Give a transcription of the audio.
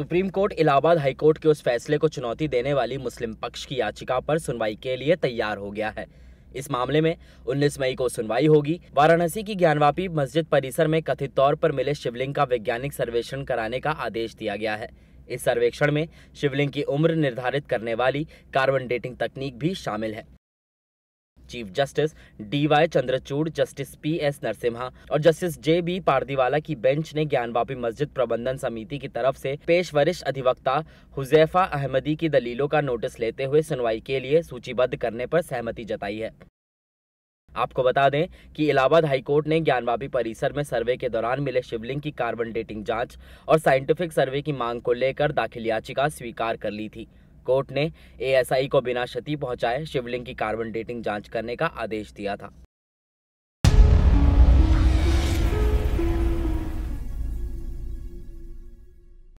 supreme court Allahabad high court के उस फैसले को चुनौती देने वाली मुस्लिम पक्ष की याचिका पर सुनवाई के लिए तैयार हो गया है इस मामले में 19 मई को सुनवाई होगी वाराणसी की ज्ञानवापी मस्जिद परिसर में कथित तौर पर मिले शिवलिंग का वैज्ञानिक सर्वेक्षण कराने का आदेश दिया गया है इस सर्वेक्षण में शिवलिंग की उम्र निर्धारित करने वाली कार्बन डेटिंग तकनीक भी शामिल है chief justice D Y Chandrachud justice P S Narasimha और जस्टिस जे बी पारदीवाला की बेंच ने ज्ञान मस्जिद प्रबंधन समिति की तरफ से पेश वरिष्ठ अधिवक्ता हुजैफा अहमदी की दलीलों का नोटिस लेते हुए सुनवाई के लिए सूचीबद्ध करने पर सहमति जताई है आपको बता दें कि इलाहाबाद हाईकोर्ट ने ज्ञानवापी परिसर में सर्वे के दौरान मिले शिवलिंग की कार्बन डेटिंग जांच और साइंटिफिक सर्वे की मांग को लेकर दाखिल याचिका स्वीकार कर ली थी कोर्ट ने एएसआई को बिना क्षति पहुंचाए शिवलिंग की कार्बन डेटिंग जांच करने का आदेश दिया था